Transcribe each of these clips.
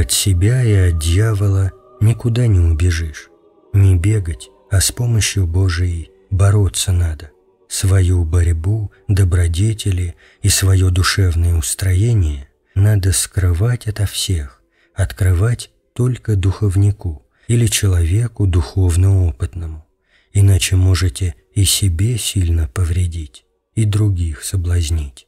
От себя и от дьявола никуда не убежишь. Не бегать, а с помощью Божией бороться надо. Свою борьбу, добродетели и свое душевное устроение надо скрывать ото всех, открывать только духовнику или человеку духовно опытному. Иначе можете и себе сильно повредить, и других соблазнить.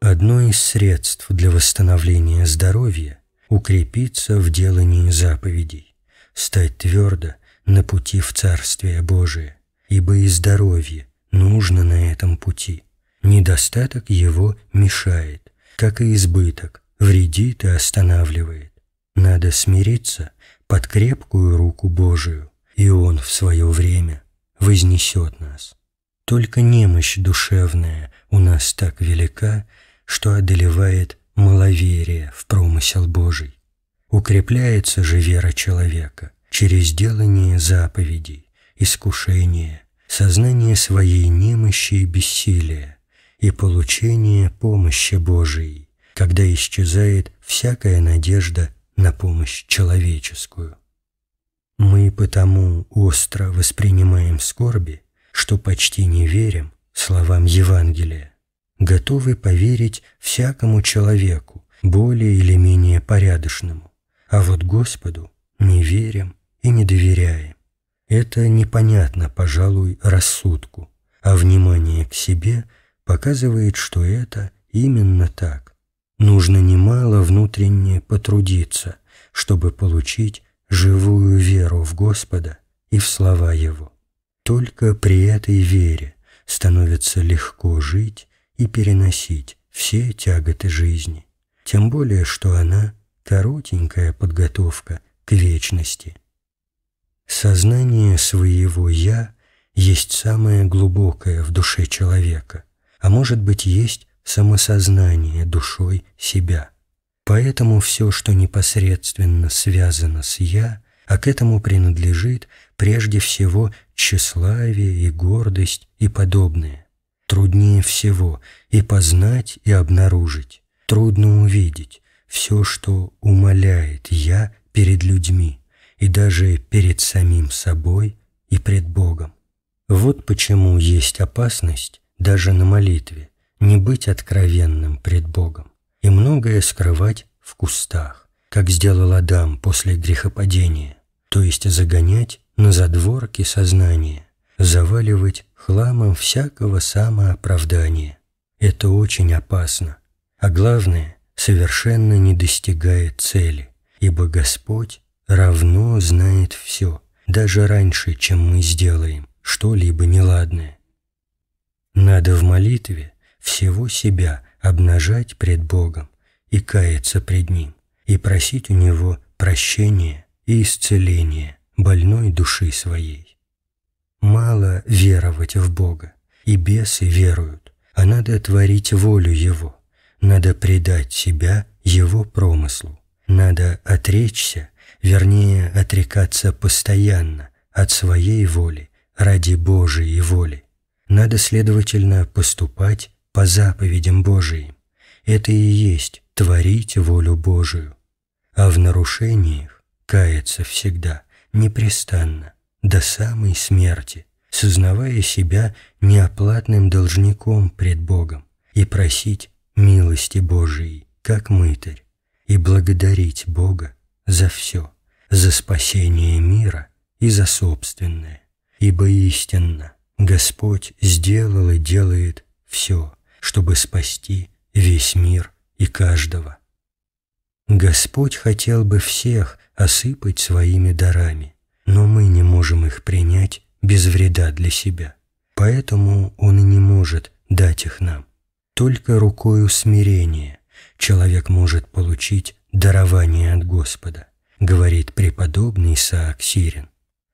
Одно из средств для восстановления здоровья – укрепиться в делании заповедей, стать твердо на пути в Царствие Божие, ибо и здоровье нужно на этом пути. Недостаток его мешает, как и избыток, вредит и останавливает. Надо смириться под крепкую руку Божию, и Он в свое время вознесет нас. Только немощь душевная у нас так велика, что одолевает маловерие в промысел Божий. Укрепляется же вера человека через делание заповедей, искушение, сознание своей немощи и бессилия и получение помощи Божией, когда исчезает всякая надежда на помощь человеческую. Мы потому остро воспринимаем скорби, что почти не верим словам Евангелия, готовы поверить всякому человеку, более или менее порядочному. А вот Господу не верим и не доверяем. Это непонятно, пожалуй, рассудку, а внимание к себе показывает, что это именно так. Нужно немало внутренне потрудиться, чтобы получить живую веру в Господа и в слова Его. Только при этой вере становится легко жить и переносить все тяготы жизни. Тем более, что она – коротенькая подготовка к вечности. Сознание своего «я» есть самое глубокое в душе человека, а может быть есть самосознание душой себя. Поэтому все, что непосредственно связано с «я», а к этому принадлежит прежде всего тщеславие и гордость и подобное. Труднее всего и познать, и обнаружить. Трудно увидеть все, что умоляет я перед людьми и даже перед самим собой и пред Богом. Вот почему есть опасность даже на молитве не быть откровенным пред Богом и многое скрывать в кустах, как сделал Адам после грехопадения, то есть загонять на задворки сознания, заваливать хламом всякого самооправдания. Это очень опасно, а главное, совершенно не достигает цели, ибо Господь равно знает все, даже раньше, чем мы сделаем что-либо неладное. Надо в молитве всего себя обнажать пред Богом и каяться пред Ним, и просить у Него прощения и исцеления больной души своей. Мало веровать в Бога, и бесы веруют, а надо творить волю Его, надо предать себя Его промыслу, надо отречься, вернее, отрекаться постоянно от своей воли ради Божией воли. Надо, следовательно, поступать по заповедям Божиим. Это и есть творить волю Божию. А в нарушениях каяться всегда, непрестанно, до самой смерти, сознавая себя неоплатным должником пред Богом и просить милости Божией, как мытарь, и благодарить Бога за все, за спасение мира и за собственное. Ибо истинно Господь сделал и делает все, чтобы спасти весь мир и каждого. Господь хотел бы всех осыпать своими дарами, но мы не можем их принять без вреда для себя. Поэтому он и не может дать их нам. Только рукою смирения человек может получить дарование от Господа, говорит преподобный Исаак Сирин.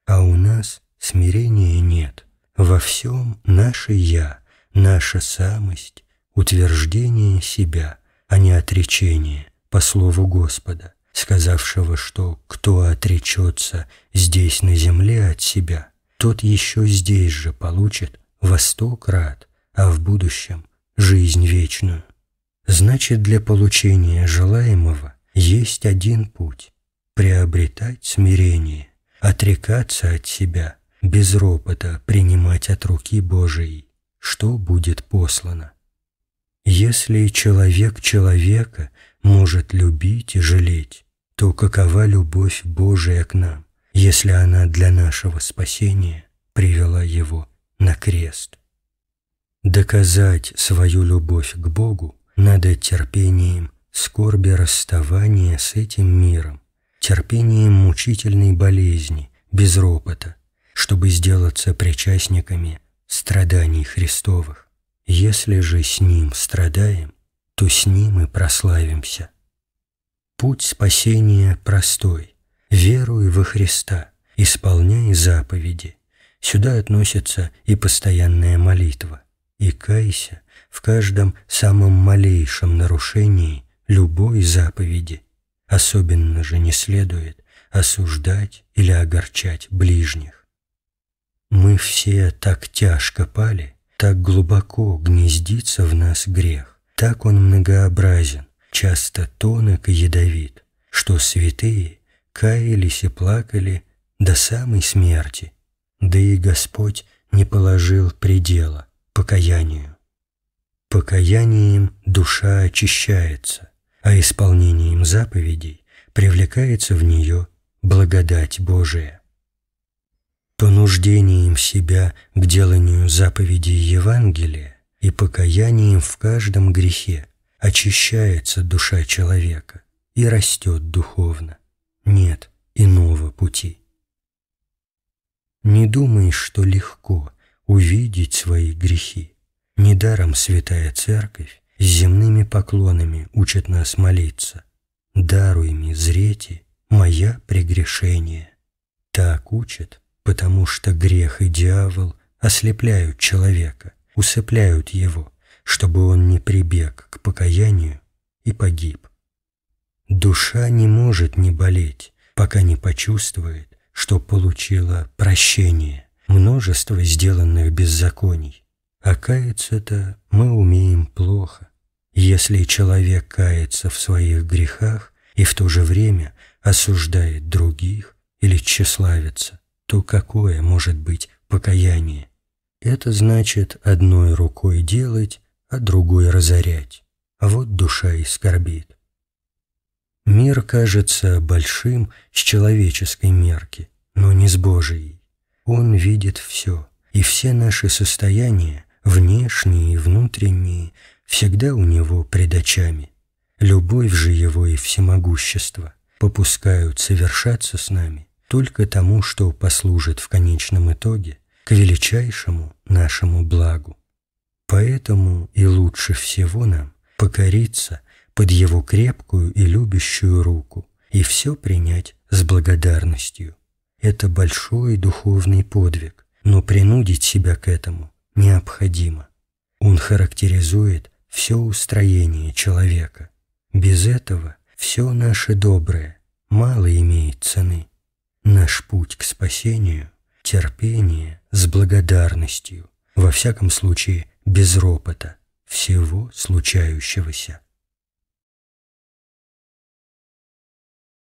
А у нас смирения нет. Во всем наше «я», наша самость, утверждение себя, а не отречение по слову Господа сказавшего, что кто отречется здесь на земле от себя, тот еще здесь же получит во сто крат, а в будущем – жизнь вечную. Значит, для получения желаемого есть один путь – приобретать смирение, отрекаться от себя, без ропота принимать от руки Божией, что будет послано. Если человек человека может любить и жалеть, то какова любовь Божия к нам, если она для нашего спасения привела его на крест? Доказать свою любовь к Богу надо терпением скорби расставания с этим миром, терпением мучительной болезни, без ропота, чтобы сделаться причастниками страданий Христовых. Если же с Ним страдаем, то с ним и прославимся. Путь спасения простой. Веруй во Христа, исполняй заповеди. Сюда относится и постоянная молитва. И кайся в каждом самом малейшем нарушении любой заповеди. Особенно же не следует осуждать или огорчать ближних. Мы все так тяжко пали, так глубоко гнездится в нас грех так он многообразен, часто тонок и ядовит, что святые каялись и плакали до самой смерти. Да и Господь не положил предела покаянию. Покаянием душа очищается, а исполнением заповедей привлекается в нее благодать Божия. Понуждением себя к деланию заповедей Евангелия и покаянием в каждом грехе очищается душа человека и растет духовно. Нет иного пути. Не думай, что легко увидеть свои грехи. Недаром Святая Церковь с земными поклонами учит нас молиться. Даруй мне зрети моя прегрешение. Так учит, потому что грех и дьявол ослепляют человека – усыпляют его, чтобы он не прибег к покаянию и погиб. Душа не может не болеть, пока не почувствует, что получила прощение, множество сделанных беззаконий. А каяться-то мы умеем плохо. Если человек кается в своих грехах и в то же время осуждает других или тщеславится, то какое может быть покаяние? Это значит одной рукой делать, а другой разорять. А вот душа и скорбит. Мир кажется большим с человеческой мерки, но не с Божией. Он видит все, и все наши состояния, внешние и внутренние, всегда у него пред очами. Любовь же его и всемогущество попускают совершаться с нами только тому, что послужит в конечном итоге к величайшему нашему благу. Поэтому и лучше всего нам покориться под его крепкую и любящую руку и все принять с благодарностью. Это большой духовный подвиг, но принудить себя к этому необходимо. Он характеризует все устроение человека. Без этого все наше доброе мало имеет цены. Наш путь к спасению терпение с благодарностью, во всяком случае без ропота, всего случающегося.